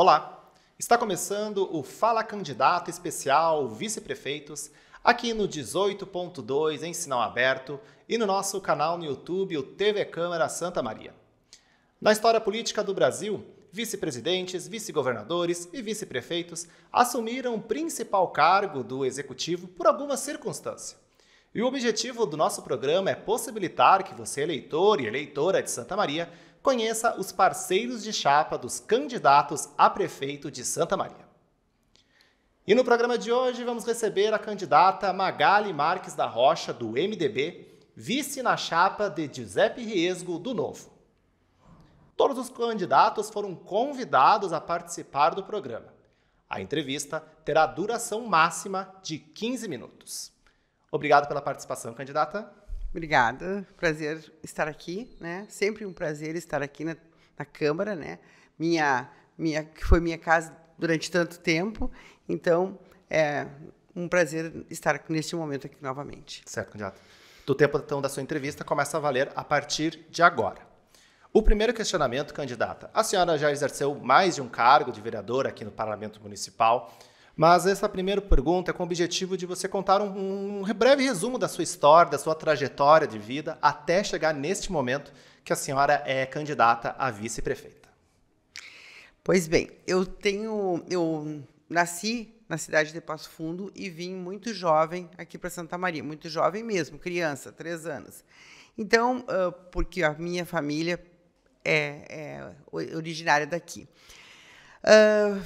Olá, está começando o Fala Candidato Especial Vice-Prefeitos aqui no 18.2 em sinal aberto e no nosso canal no YouTube, o TV Câmara Santa Maria. Na história política do Brasil, vice-presidentes, vice-governadores e vice-prefeitos assumiram o principal cargo do executivo por alguma circunstância. E o objetivo do nosso programa é possibilitar que você, eleitor e eleitora de Santa Maria, conheça os parceiros de chapa dos candidatos a prefeito de Santa Maria. E no programa de hoje vamos receber a candidata Magali Marques da Rocha, do MDB, vice na chapa de Giuseppe Riesgo, do Novo. Todos os candidatos foram convidados a participar do programa. A entrevista terá duração máxima de 15 minutos. Obrigado pela participação, candidata. Obrigada, prazer estar aqui, né? Sempre um prazer estar aqui na, na Câmara, né? Minha, minha, que foi minha casa durante tanto tempo, então é um prazer estar neste momento aqui novamente. Certo, candidato. Do tempo então da sua entrevista começa a valer a partir de agora. O primeiro questionamento, candidata. A senhora já exerceu mais de um cargo de vereadora aqui no Parlamento Municipal. Mas essa primeira pergunta é com o objetivo de você contar um, um breve resumo da sua história, da sua trajetória de vida, até chegar neste momento que a senhora é candidata a vice-prefeita. Pois bem, eu tenho. Eu nasci na cidade de Passo Fundo e vim muito jovem aqui para Santa Maria, muito jovem mesmo, criança, três anos. Então, porque a minha família é, é originária daqui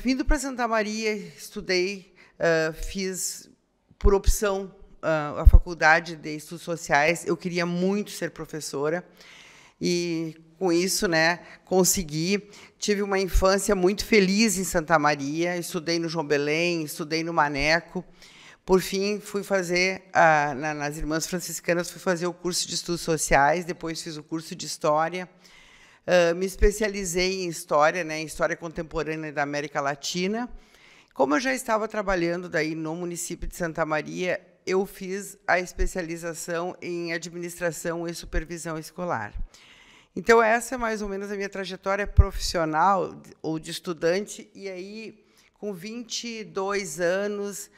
vindo para Santa Maria, estudei, uh, fiz por opção uh, a faculdade de estudos sociais. Eu queria muito ser professora e com isso, né, consegui. Tive uma infância muito feliz em Santa Maria. Estudei no João Belém, estudei no Maneco. Por fim, fui fazer ah, na, nas Irmãs Franciscanas, fui fazer o curso de estudos sociais. Depois fiz o curso de história. Ah, me especializei em história, né, em história contemporânea da América Latina. Como eu já estava trabalhando daí no município de Santa Maria, eu fiz a especialização em administração e supervisão escolar. Então essa é mais ou menos a minha trajetória profissional ou de estudante e aí com 22 anos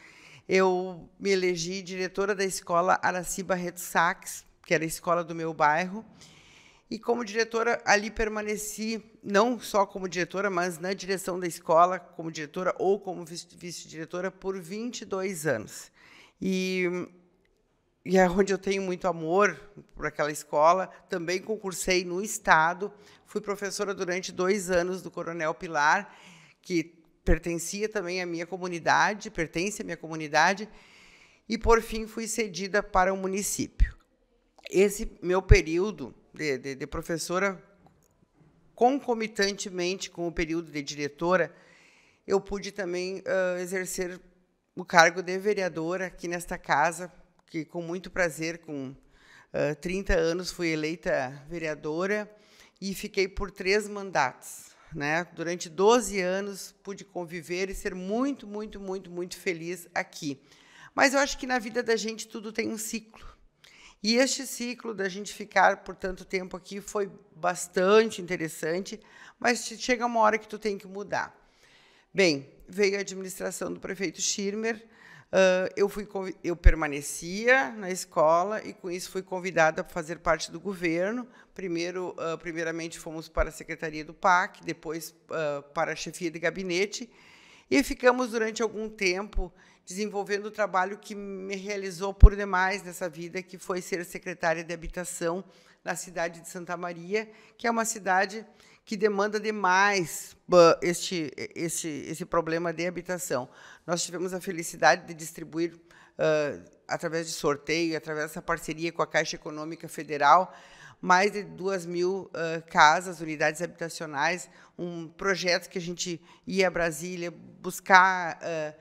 eu me elegi diretora da escola Araciba Red Sachs, que era a escola do meu bairro, e como diretora, ali permaneci, não só como diretora, mas na direção da escola, como diretora ou como vice-diretora, por 22 anos. E, e é onde eu tenho muito amor por aquela escola. Também concursei no Estado, fui professora durante dois anos do Coronel Pilar, que pertencia também à minha comunidade, pertence à minha comunidade, e por fim fui cedida para o município. Esse meu período de, de, de professora, concomitantemente com o período de diretora, eu pude também uh, exercer o cargo de vereadora aqui nesta casa, que com muito prazer, com uh, 30 anos, fui eleita vereadora e fiquei por três mandatos. Né? Durante 12 anos pude conviver e ser muito, muito, muito, muito feliz aqui. Mas eu acho que na vida da gente tudo tem um ciclo. E este ciclo da gente ficar por tanto tempo aqui foi bastante interessante, mas chega uma hora que tu tem que mudar. Bem, veio a administração do prefeito Schirmer, uh, eu, fui, eu permanecia na escola e com isso fui convidada a fazer parte do governo. Primeiro, uh, primeiramente fomos para a secretaria do PAC, depois uh, para a chefia de gabinete e ficamos durante algum tempo desenvolvendo o trabalho que me realizou por demais nessa vida, que foi ser secretária de habitação na cidade de Santa Maria, que é uma cidade que demanda demais este, este, esse problema de habitação. Nós tivemos a felicidade de distribuir, uh, através de sorteio, através dessa parceria com a Caixa Econômica Federal, mais de 2 mil uh, casas, unidades habitacionais, um projeto que a gente ia a Brasília buscar uh,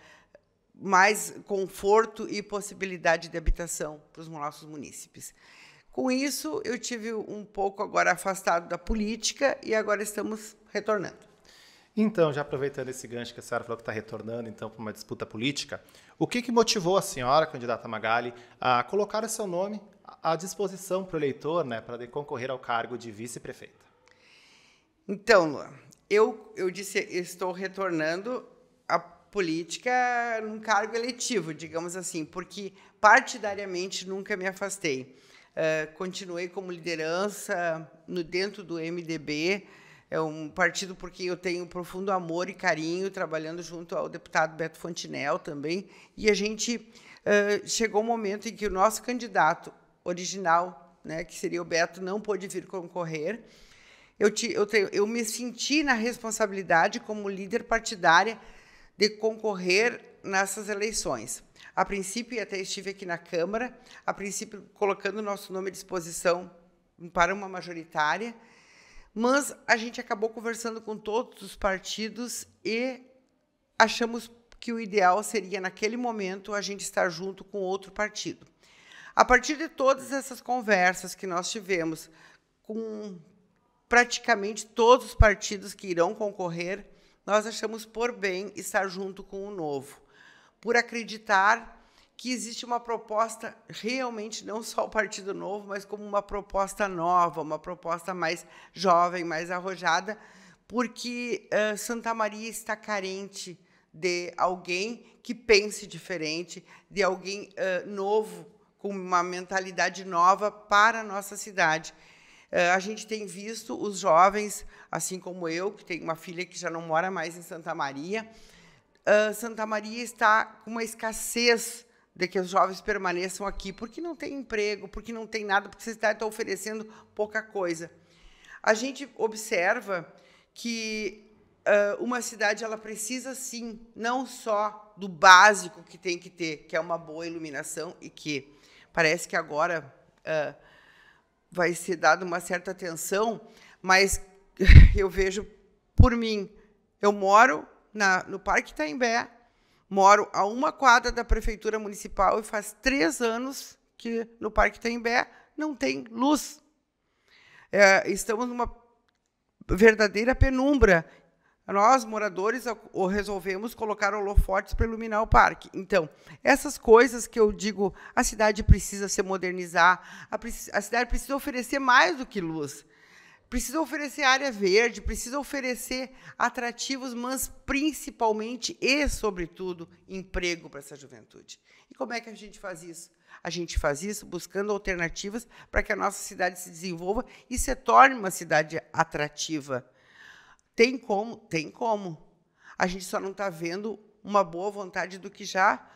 mais conforto e possibilidade de habitação para os nossos munícipes. Com isso, eu tive um pouco agora afastado da política e agora estamos retornando. Então, já aproveitando esse gancho que a senhora falou que está retornando, então, para uma disputa política, o que, que motivou a senhora, candidata Magali, a colocar o seu nome a disposição para o eleitor né, para concorrer ao cargo de vice-prefeita? Então, Luan, eu, eu disse, estou retornando à política num cargo eletivo, digamos assim, porque partidariamente nunca me afastei. Uh, continuei como liderança no dentro do MDB, é um partido porque eu tenho um profundo amor e carinho, trabalhando junto ao deputado Beto Fontinel também, e a gente Uh, chegou o um momento em que o nosso candidato original, né, que seria o Beto, não pôde vir concorrer. Eu, te, eu, te, eu me senti na responsabilidade, como líder partidária, de concorrer nessas eleições. A princípio, e até estive aqui na Câmara, a princípio colocando o nosso nome à disposição para uma majoritária, mas a gente acabou conversando com todos os partidos e achamos que o ideal seria, naquele momento, a gente estar junto com outro partido. A partir de todas essas conversas que nós tivemos com praticamente todos os partidos que irão concorrer, nós achamos por bem estar junto com o novo, por acreditar que existe uma proposta realmente não só o Partido Novo, mas como uma proposta nova, uma proposta mais jovem, mais arrojada, porque uh, Santa Maria está carente de alguém que pense diferente, de alguém uh, novo com uma mentalidade nova para a nossa cidade. É, a gente tem visto os jovens, assim como eu, que tenho uma filha que já não mora mais em Santa Maria, Santa Maria está com uma escassez de que os jovens permaneçam aqui, porque não tem emprego, porque não tem nada, porque a cidade está oferecendo pouca coisa. A gente observa que uh, uma cidade ela precisa sim, não só do básico que tem que ter, que é uma boa iluminação e que Parece que agora uh, vai ser dada uma certa atenção, mas eu vejo por mim. Eu moro na, no Parque Taimbé, moro a uma quadra da Prefeitura Municipal e faz três anos que no Parque Taimbé não tem luz. É, estamos numa verdadeira penumbra nós, moradores, resolvemos colocar holofotes para iluminar o parque. Então, essas coisas que eu digo, a cidade precisa se modernizar, a, a cidade precisa oferecer mais do que luz. Precisa oferecer área verde, precisa oferecer atrativos, mas principalmente e, sobretudo, emprego para essa juventude. E como é que a gente faz isso? A gente faz isso buscando alternativas para que a nossa cidade se desenvolva e se torne uma cidade atrativa tem como, tem como. A gente só não está vendo uma boa vontade do que já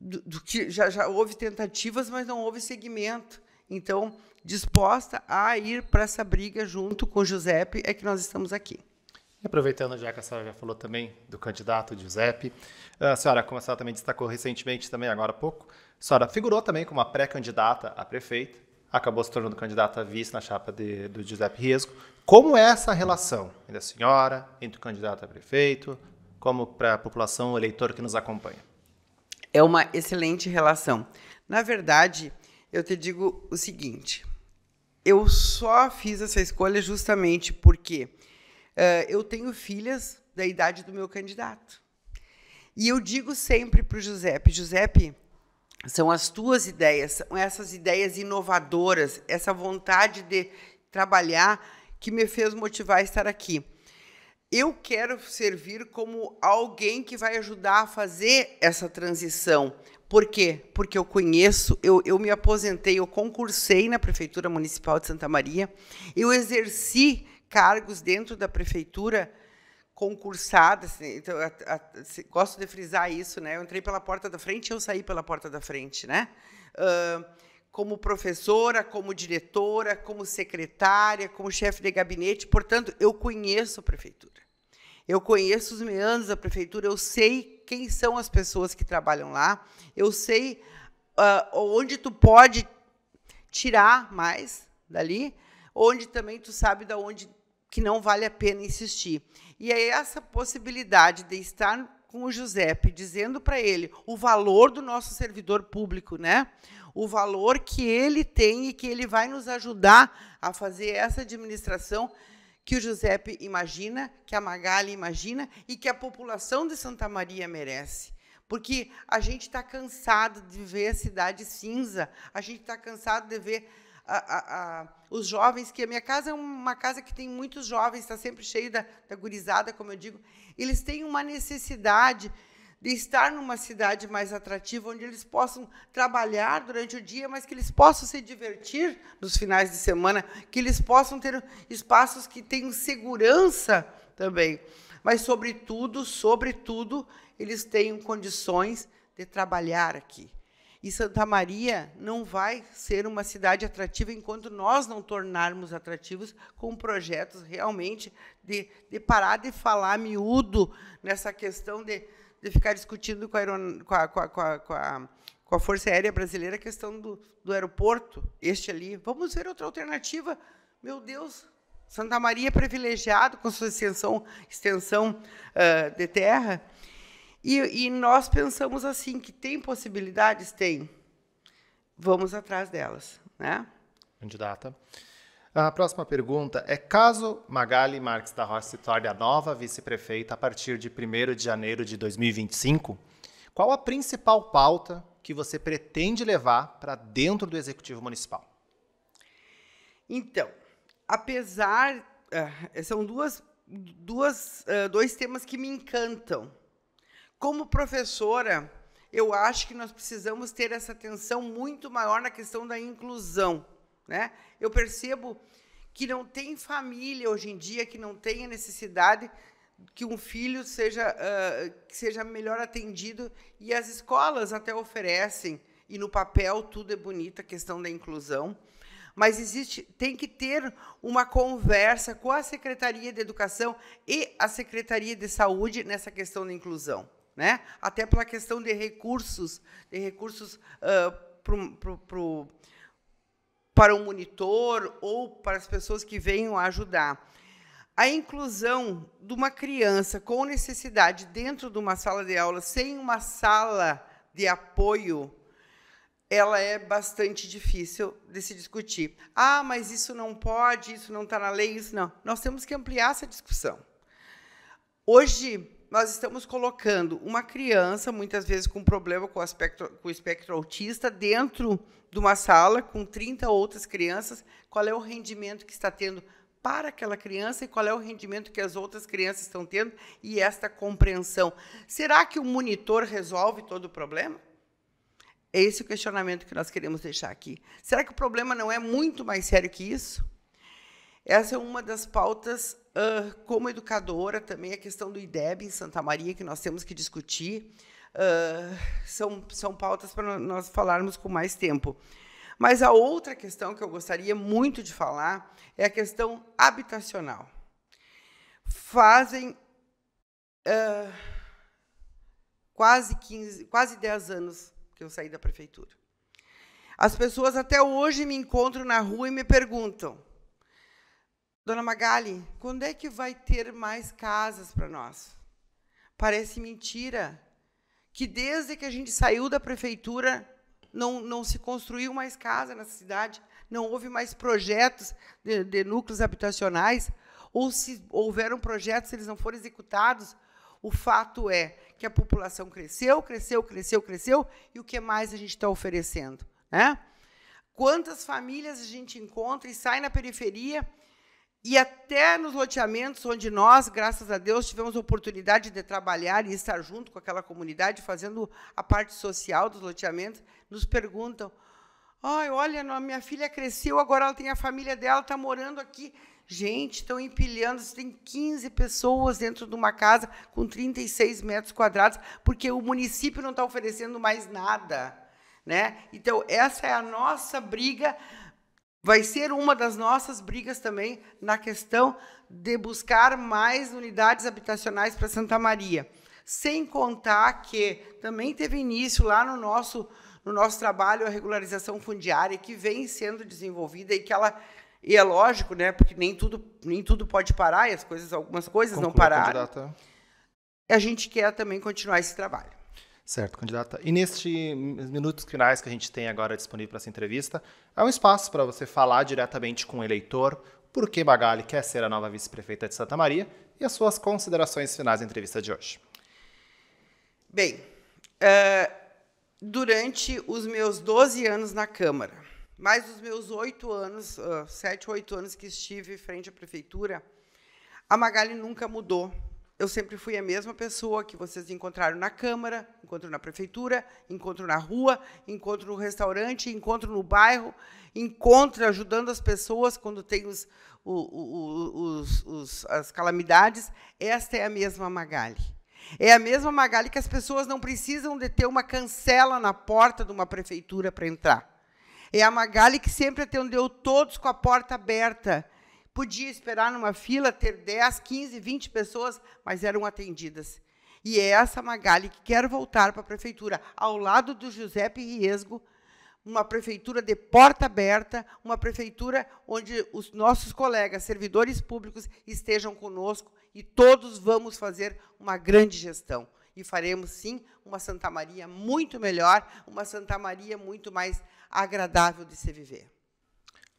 do, do que já, já houve tentativas, mas não houve seguimento. Então, disposta a ir para essa briga junto com o Giuseppe, é que nós estamos aqui. aproveitando, já que a senhora já falou também do candidato Giuseppe, a senhora, como a senhora também destacou recentemente, também agora há pouco, a senhora figurou também como a pré-candidata a prefeita, acabou se tornando candidata a vice na chapa de, do Giuseppe Riesco. Como é essa relação entre a senhora, entre o candidato a prefeito, como para a população, o eleitor que nos acompanha? É uma excelente relação. Na verdade, eu te digo o seguinte: eu só fiz essa escolha justamente porque uh, eu tenho filhas da idade do meu candidato. E eu digo sempre para o Giuseppe: Giuseppe, são as tuas ideias, são essas ideias inovadoras, essa vontade de trabalhar que me fez motivar a estar aqui. Eu quero servir como alguém que vai ajudar a fazer essa transição. Por quê? Porque eu conheço, eu, eu me aposentei, eu concursei na Prefeitura Municipal de Santa Maria, eu exerci cargos dentro da Prefeitura concursada, assim, então, a, a, gosto de frisar isso, né? Eu entrei pela porta da frente e eu saí pela porta da frente, né? Uh, como professora, como diretora, como secretária, como chefe de gabinete, portanto, eu conheço a prefeitura. Eu conheço os meandros da prefeitura, eu sei quem são as pessoas que trabalham lá, eu sei uh, onde tu pode tirar mais dali, onde também tu sabe da onde que não vale a pena insistir. E é essa possibilidade de estar com o Giuseppe, dizendo para ele o valor do nosso servidor público, né? O valor que ele tem e que ele vai nos ajudar a fazer essa administração que o Giuseppe imagina, que a Magali imagina e que a população de Santa Maria merece. Porque a gente está cansado de ver a cidade cinza, a gente está cansado de ver a, a, a, os jovens, que a minha casa é uma casa que tem muitos jovens, está sempre cheio da, da gurizada, como eu digo, eles têm uma necessidade de estar numa cidade mais atrativa, onde eles possam trabalhar durante o dia, mas que eles possam se divertir nos finais de semana, que eles possam ter espaços que tenham segurança também. Mas, sobretudo, sobretudo, eles tenham condições de trabalhar aqui. E Santa Maria não vai ser uma cidade atrativa enquanto nós não tornarmos atrativos com projetos realmente de, de parar de falar miúdo nessa questão de, de ficar discutindo com a, com, a, com, a, com, a, com, a, Força Aérea Brasileira a questão do, do aeroporto, este ali. Vamos ver outra alternativa. Meu Deus, Santa Maria é privilegiado com sua extensão, extensão uh, de terra, e, e nós pensamos assim, que tem possibilidades? Tem. Vamos atrás delas, né? Candidata. A próxima pergunta é: caso Magali Marques da Rocha se torne a nova vice-prefeita a partir de 1 de janeiro de 2025, qual a principal pauta que você pretende levar para dentro do Executivo Municipal? Então, apesar. Uh, são duas, duas, uh, dois temas que me encantam. Como professora, eu acho que nós precisamos ter essa atenção muito maior na questão da inclusão. Né? Eu percebo que não tem família hoje em dia que não tenha necessidade que um filho seja, uh, que seja melhor atendido e as escolas até oferecem e no papel tudo é bonito a questão da inclusão mas existe tem que ter uma conversa com a secretaria de educação e a secretaria de saúde nessa questão da inclusão né? Até pela questão de recursos, de recursos uh, pro, pro, pro, para o monitor ou para as pessoas que venham ajudar. A inclusão de uma criança com necessidade dentro de uma sala de aula, sem uma sala de apoio, ela é bastante difícil de se discutir. Ah, mas isso não pode, isso não está na lei, isso não. Nós temos que ampliar essa discussão. Hoje, nós estamos colocando uma criança, muitas vezes com problema com, com o espectro autista, dentro de uma sala com 30 outras crianças, qual é o rendimento que está tendo para aquela criança e qual é o rendimento que as outras crianças estão tendo e esta compreensão. Será que o monitor resolve todo o problema? É esse o questionamento que nós queremos deixar aqui. Será que o problema não é muito mais sério que isso? Essa é uma das pautas uh, como educadora, também a questão do IDEB em Santa Maria, que nós temos que discutir. Uh, são, são pautas para nós falarmos com mais tempo. Mas a outra questão que eu gostaria muito de falar é a questão habitacional. Fazem uh, quase, 15, quase 10 anos que eu saí da prefeitura. As pessoas até hoje me encontram na rua e me perguntam Dona Magali, quando é que vai ter mais casas para nós? Parece mentira que desde que a gente saiu da prefeitura não, não se construiu mais casa nessa cidade, não houve mais projetos de, de núcleos habitacionais, ou se houveram projetos, eles não foram executados. O fato é que a população cresceu, cresceu, cresceu, cresceu, e o que mais a gente está oferecendo? Né? Quantas famílias a gente encontra e sai na periferia e até nos loteamentos, onde nós, graças a Deus, tivemos a oportunidade de trabalhar e estar junto com aquela comunidade, fazendo a parte social dos loteamentos, nos perguntam: oh, olha, minha filha cresceu, agora ela tem a família dela, está morando aqui. Gente, estão empilhando, tem 15 pessoas dentro de uma casa com 36 metros quadrados, porque o município não está oferecendo mais nada. Né? Então, essa é a nossa briga vai ser uma das nossas brigas também na questão de buscar mais unidades habitacionais para Santa Maria. Sem contar que também teve início lá no nosso, no nosso trabalho a regularização fundiária, que vem sendo desenvolvida e que ela. E é lógico, né? Porque nem tudo, nem tudo pode parar, e as coisas, algumas coisas Conclua, não pararam. Candidata. A gente quer também continuar esse trabalho. Certo, candidata. E neste minutos finais que a gente tem agora disponível para essa entrevista, é um espaço para você falar diretamente com o eleitor por que Magali quer ser a nova vice-prefeita de Santa Maria e as suas considerações finais da entrevista de hoje. Bem, uh, durante os meus 12 anos na Câmara, mais os meus oito anos, sete, uh, oito anos que estive frente à prefeitura, a Magali nunca mudou eu sempre fui a mesma pessoa que vocês encontraram na Câmara, encontro na Prefeitura, encontro na rua, encontro no restaurante, encontro no bairro, encontro ajudando as pessoas quando tem os, os, os, as calamidades. Esta é a mesma Magali. É a mesma Magali que as pessoas não precisam de ter uma cancela na porta de uma prefeitura para entrar. É a Magali que sempre atendeu todos com a porta aberta, Podia esperar numa fila, ter 10, 15, 20 pessoas, mas eram atendidas. E é essa Magali que quer voltar para a prefeitura, ao lado do Giuseppe Riesgo, uma prefeitura de porta aberta, uma prefeitura onde os nossos colegas, servidores públicos, estejam conosco e todos vamos fazer uma grande gestão. E faremos, sim, uma Santa Maria muito melhor, uma Santa Maria muito mais agradável de se viver.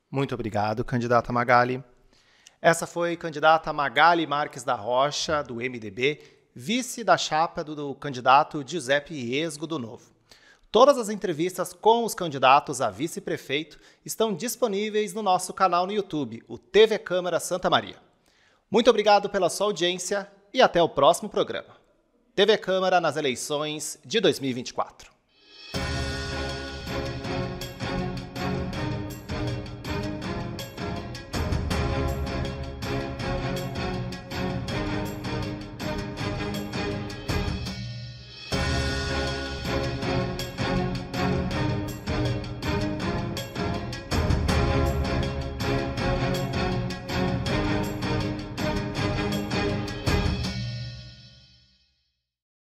Muito obrigado, candidata Magali. Essa foi candidata Magali Marques da Rocha, do MDB, vice da chapa do, do candidato Giuseppe Esgo do Novo. Todas as entrevistas com os candidatos a vice-prefeito estão disponíveis no nosso canal no YouTube, o TV Câmara Santa Maria. Muito obrigado pela sua audiência e até o próximo programa. TV Câmara nas eleições de 2024.